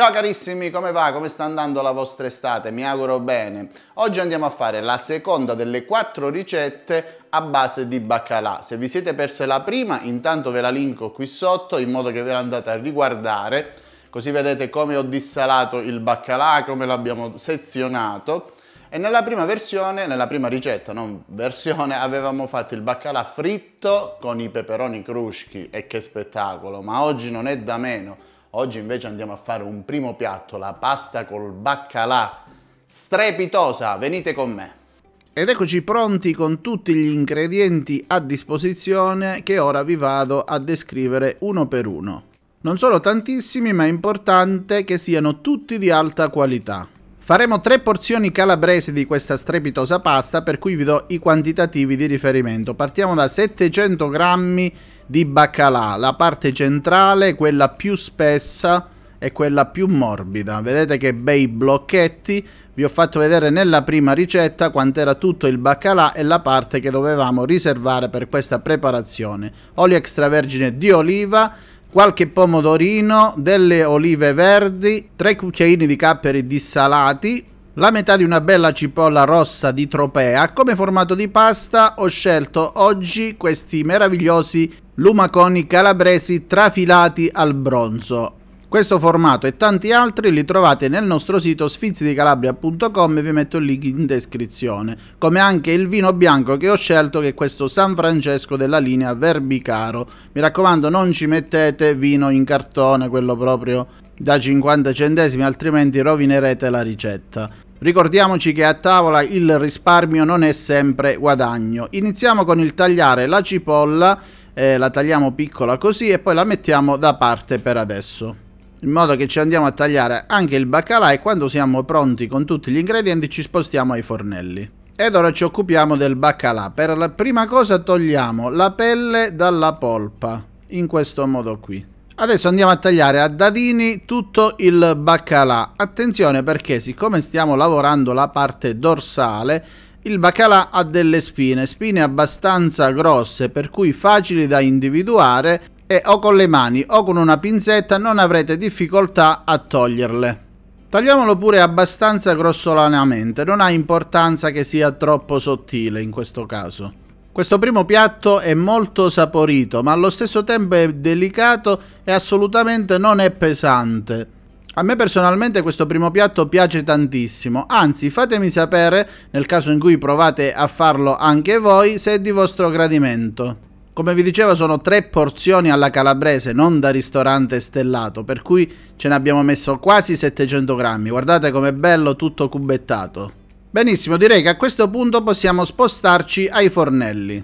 Ciao carissimi, come va? Come sta andando la vostra estate? Mi auguro bene. Oggi andiamo a fare la seconda delle quattro ricette a base di baccalà. Se vi siete perse la prima, intanto ve la linko qui sotto in modo che ve la andate a riguardare, così vedete come ho dissalato il baccalà, come l'abbiamo sezionato. E nella prima versione, nella prima ricetta, non versione, avevamo fatto il baccalà fritto con i peperoni cruschi e che spettacolo, ma oggi non è da meno Oggi invece andiamo a fare un primo piatto, la pasta col baccalà strepitosa. Venite con me. Ed eccoci pronti con tutti gli ingredienti a disposizione che ora vi vado a descrivere uno per uno. Non sono tantissimi ma è importante che siano tutti di alta qualità. Faremo tre porzioni calabresi di questa strepitosa pasta per cui vi do i quantitativi di riferimento. Partiamo da 700 grammi di baccalà, la parte centrale, quella più spessa e quella più morbida. Vedete che bei blocchetti, vi ho fatto vedere nella prima ricetta quant'era tutto il baccalà e la parte che dovevamo riservare per questa preparazione. Olio extravergine di oliva, qualche pomodorino, delle olive verdi, 3 cucchiaini di capperi dissalati, la metà di una bella cipolla rossa di Tropea. Come formato di pasta ho scelto oggi questi meravigliosi lumaconi calabresi trafilati al bronzo. Questo formato e tanti altri li trovate nel nostro sito sfizzidicalabria.com vi metto il link in descrizione, come anche il vino bianco che ho scelto che è questo San Francesco della linea Verbicaro. Mi raccomando non ci mettete vino in cartone, quello proprio da 50 centesimi, altrimenti rovinerete la ricetta. Ricordiamoci che a tavola il risparmio non è sempre guadagno. Iniziamo con il tagliare la cipolla, eh, la tagliamo piccola così e poi la mettiamo da parte per adesso. In modo che ci andiamo a tagliare anche il baccalà e quando siamo pronti con tutti gli ingredienti ci spostiamo ai fornelli. Ed ora ci occupiamo del baccalà. Per la prima cosa togliamo la pelle dalla polpa, in questo modo qui. Adesso andiamo a tagliare a dadini tutto il baccalà. Attenzione perché siccome stiamo lavorando la parte dorsale, il baccalà ha delle spine, spine abbastanza grosse per cui facili da individuare e o con le mani o con una pinzetta non avrete difficoltà a toglierle. Tagliamolo pure abbastanza grossolanamente, non ha importanza che sia troppo sottile in questo caso. Questo primo piatto è molto saporito, ma allo stesso tempo è delicato e assolutamente non è pesante. A me personalmente questo primo piatto piace tantissimo, anzi fatemi sapere, nel caso in cui provate a farlo anche voi, se è di vostro gradimento. Come vi dicevo sono tre porzioni alla calabrese, non da ristorante stellato, per cui ce ne abbiamo messo quasi 700 grammi. Guardate com'è bello tutto cubettato. Benissimo, direi che a questo punto possiamo spostarci ai fornelli.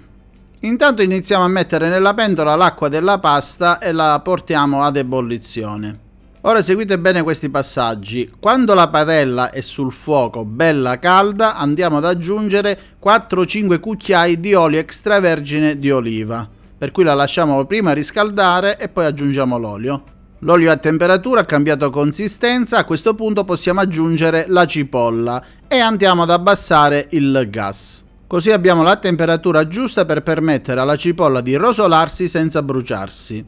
Intanto iniziamo a mettere nella pentola l'acqua della pasta e la portiamo ad ebollizione. Ora seguite bene questi passaggi. Quando la padella è sul fuoco bella calda andiamo ad aggiungere 4-5 cucchiai di olio extravergine di oliva. Per cui la lasciamo prima riscaldare e poi aggiungiamo l'olio. L'olio a temperatura ha cambiato consistenza, a questo punto possiamo aggiungere la cipolla e andiamo ad abbassare il gas. Così abbiamo la temperatura giusta per permettere alla cipolla di rosolarsi senza bruciarsi.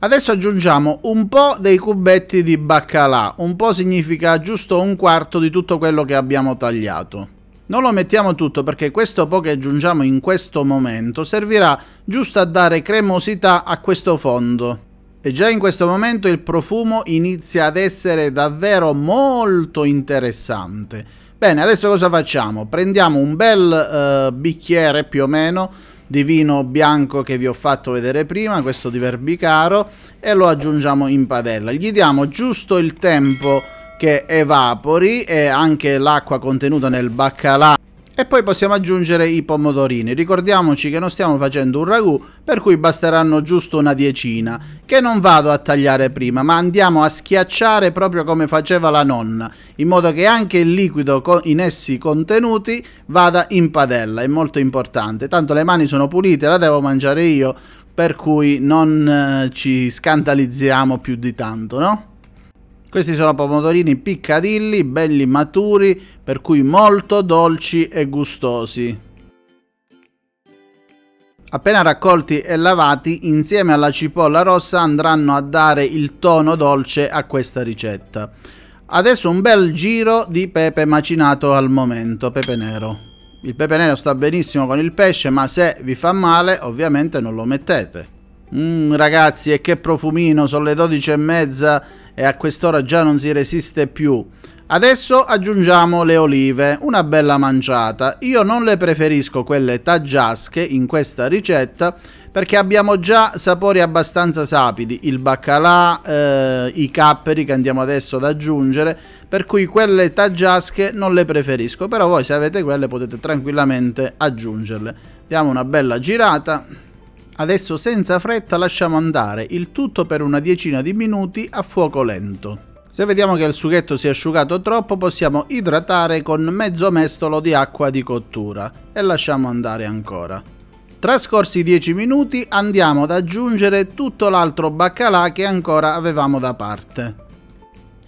Adesso aggiungiamo un po' dei cubetti di baccalà, un po' significa giusto un quarto di tutto quello che abbiamo tagliato. Non lo mettiamo tutto perché questo po' che aggiungiamo in questo momento servirà giusto a dare cremosità a questo fondo. E già in questo momento il profumo inizia ad essere davvero molto interessante. Bene, adesso cosa facciamo? Prendiamo un bel eh, bicchiere più o meno di vino bianco che vi ho fatto vedere prima, questo di Verbicaro, e lo aggiungiamo in padella. Gli diamo giusto il tempo che evapori e anche l'acqua contenuta nel baccalà e poi possiamo aggiungere i pomodorini, ricordiamoci che non stiamo facendo un ragù, per cui basteranno giusto una diecina, che non vado a tagliare prima, ma andiamo a schiacciare proprio come faceva la nonna, in modo che anche il liquido in essi contenuti vada in padella, è molto importante. Tanto le mani sono pulite, la devo mangiare io, per cui non eh, ci scandalizziamo più di tanto, no? Questi sono pomodorini piccadilli, belli maturi, per cui molto dolci e gustosi. Appena raccolti e lavati, insieme alla cipolla rossa andranno a dare il tono dolce a questa ricetta. Adesso un bel giro di pepe macinato al momento, pepe nero. Il pepe nero sta benissimo con il pesce, ma se vi fa male ovviamente non lo mettete. Mmm ragazzi, e che profumino, sono le 12 e mezza e a quest'ora già non si resiste più. Adesso aggiungiamo le olive, una bella manciata. Io non le preferisco quelle taggiasche in questa ricetta perché abbiamo già sapori abbastanza sapidi, il baccalà, eh, i capperi che andiamo adesso ad aggiungere, per cui quelle taggiasche non le preferisco, però voi se avete quelle potete tranquillamente aggiungerle. Diamo una bella girata. Adesso senza fretta lasciamo andare il tutto per una decina di minuti a fuoco lento. Se vediamo che il sughetto si è asciugato troppo possiamo idratare con mezzo mestolo di acqua di cottura e lasciamo andare ancora. Trascorsi 10 minuti andiamo ad aggiungere tutto l'altro baccalà che ancora avevamo da parte.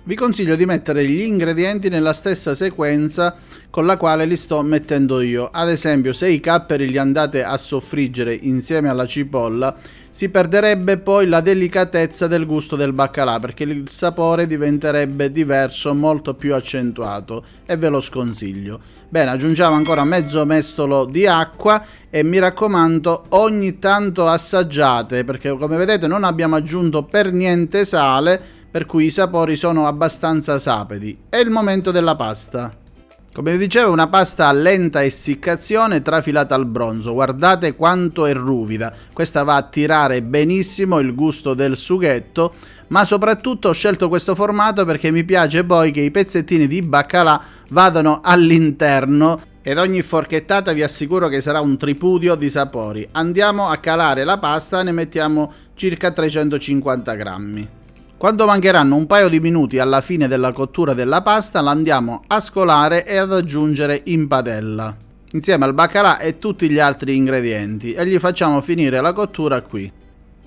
Vi consiglio di mettere gli ingredienti nella stessa sequenza con la quale li sto mettendo io. Ad esempio se i capperi li andate a soffriggere insieme alla cipolla si perderebbe poi la delicatezza del gusto del baccalà perché il sapore diventerebbe diverso, molto più accentuato e ve lo sconsiglio. Bene, aggiungiamo ancora mezzo mestolo di acqua e mi raccomando ogni tanto assaggiate perché come vedete non abbiamo aggiunto per niente sale per cui i sapori sono abbastanza sapidi. È il momento della pasta. Come vi dicevo, una pasta a lenta essiccazione trafilata al bronzo. Guardate quanto è ruvida. Questa va a tirare benissimo il gusto del sughetto, ma soprattutto ho scelto questo formato perché mi piace poi che i pezzettini di baccalà vadano all'interno ed ogni forchettata vi assicuro che sarà un tripudio di sapori. Andiamo a calare la pasta, ne mettiamo circa 350 grammi. Quando mancheranno un paio di minuti alla fine della cottura della pasta la andiamo a scolare e ad aggiungere in padella insieme al baccalà e tutti gli altri ingredienti e gli facciamo finire la cottura qui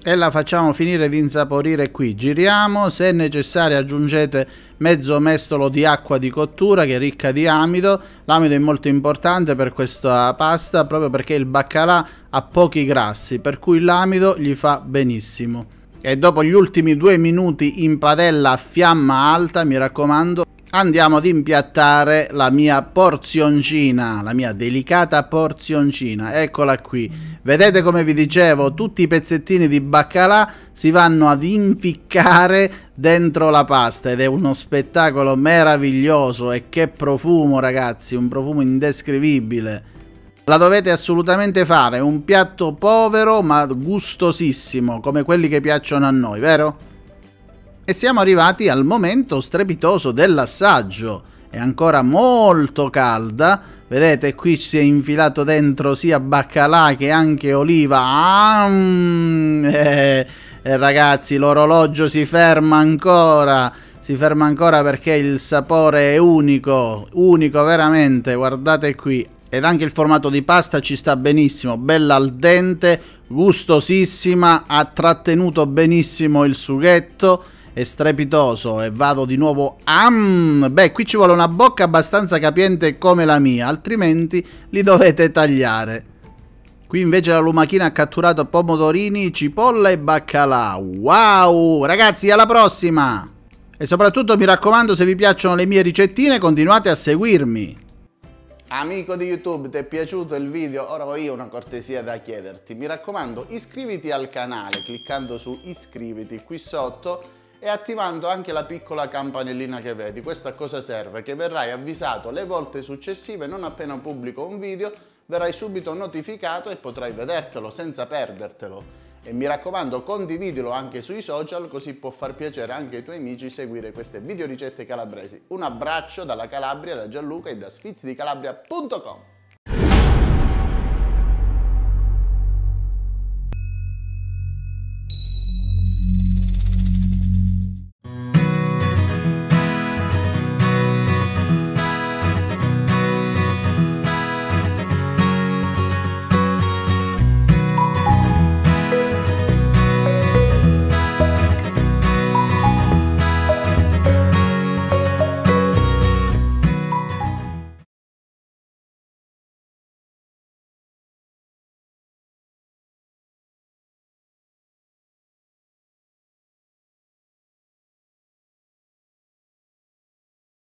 e la facciamo finire di insaporire qui giriamo se necessario aggiungete mezzo mestolo di acqua di cottura che è ricca di amido l'amido è molto importante per questa pasta proprio perché il baccalà ha pochi grassi per cui l'amido gli fa benissimo e dopo gli ultimi due minuti in padella a fiamma alta, mi raccomando, andiamo ad impiattare la mia porzioncina, la mia delicata porzioncina, eccola qui. Vedete come vi dicevo, tutti i pezzettini di baccalà si vanno ad inficcare dentro la pasta ed è uno spettacolo meraviglioso e che profumo ragazzi, un profumo indescrivibile. La dovete assolutamente fare, un piatto povero ma gustosissimo, come quelli che piacciono a noi, vero? E siamo arrivati al momento strepitoso dell'assaggio. È ancora molto calda. Vedete, qui si è infilato dentro sia baccalà che anche oliva. Ah, eh, ragazzi, l'orologio si ferma ancora. Si ferma ancora perché il sapore è unico. Unico veramente. Guardate qui ed anche il formato di pasta ci sta benissimo, bella al dente, gustosissima, ha trattenuto benissimo il sughetto, è strepitoso e vado di nuovo a... beh, qui ci vuole una bocca abbastanza capiente come la mia, altrimenti li dovete tagliare. Qui invece la lumachina ha catturato pomodorini, cipolla e baccalà. Wow! Ragazzi, alla prossima! E soprattutto mi raccomando, se vi piacciono le mie ricettine, continuate a seguirmi. Amico di YouTube, ti è piaciuto il video? Ora ho io una cortesia da chiederti. Mi raccomando, iscriviti al canale cliccando su iscriviti qui sotto e attivando anche la piccola campanellina che vedi. Questo a cosa serve? Che verrai avvisato le volte successive, non appena pubblico un video, verrai subito notificato e potrai vedertelo senza perdertelo e mi raccomando condividilo anche sui social così può far piacere anche ai tuoi amici seguire queste videoricette calabresi. Un abbraccio dalla Calabria, da Gianluca e da sfizzidicalabria.com